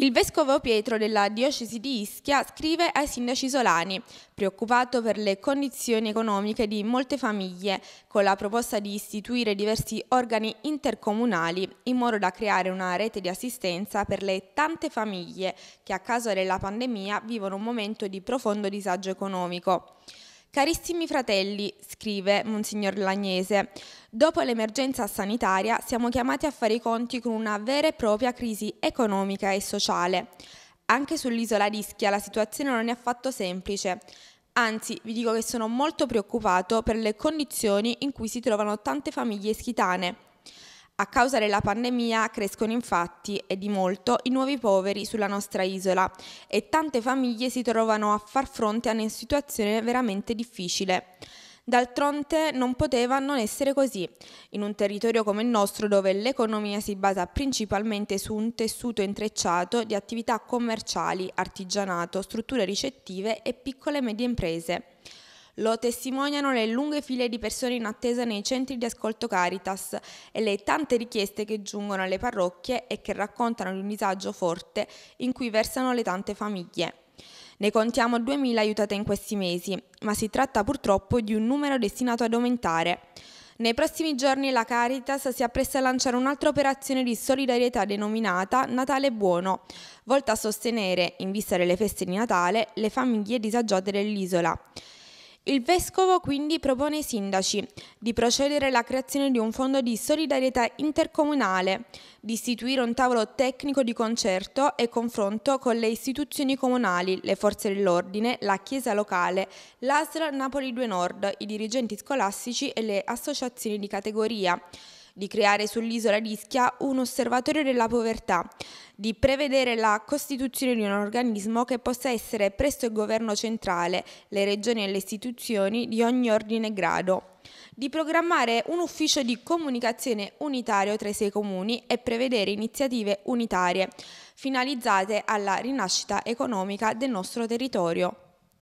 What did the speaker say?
Il vescovo Pietro della diocesi di Ischia scrive ai sindaci isolani, preoccupato per le condizioni economiche di molte famiglie, con la proposta di istituire diversi organi intercomunali in modo da creare una rete di assistenza per le tante famiglie che a causa della pandemia vivono un momento di profondo disagio economico. Carissimi fratelli, scrive Monsignor Lagnese, dopo l'emergenza sanitaria siamo chiamati a fare i conti con una vera e propria crisi economica e sociale. Anche sull'isola di Ischia la situazione non è affatto semplice. Anzi, vi dico che sono molto preoccupato per le condizioni in cui si trovano tante famiglie ischitane, a causa della pandemia crescono infatti e di molto i nuovi poveri sulla nostra isola e tante famiglie si trovano a far fronte a una situazione veramente difficile. D'altronde non poteva non essere così, in un territorio come il nostro dove l'economia si basa principalmente su un tessuto intrecciato di attività commerciali, artigianato, strutture ricettive e piccole e medie imprese. Lo testimoniano le lunghe file di persone in attesa nei centri di ascolto Caritas e le tante richieste che giungono alle parrocchie e che raccontano di un disagio forte in cui versano le tante famiglie. Ne contiamo 2.000 aiutate in questi mesi, ma si tratta purtroppo di un numero destinato ad aumentare. Nei prossimi giorni la Caritas si appresta a lanciare un'altra operazione di solidarietà denominata Natale Buono, volta a sostenere, in vista delle feste di Natale, le famiglie disagiate dell'isola. Il Vescovo quindi propone ai sindaci di procedere alla creazione di un fondo di solidarietà intercomunale, di istituire un tavolo tecnico di concerto e confronto con le istituzioni comunali, le forze dell'ordine, la chiesa locale, l'ASL Napoli 2 Nord, i dirigenti scolastici e le associazioni di categoria di creare sull'isola di Ischia un osservatorio della povertà, di prevedere la costituzione di un organismo che possa essere presso il governo centrale, le regioni e le istituzioni di ogni ordine e grado, di programmare un ufficio di comunicazione unitario tra i sei comuni e prevedere iniziative unitarie finalizzate alla rinascita economica del nostro territorio.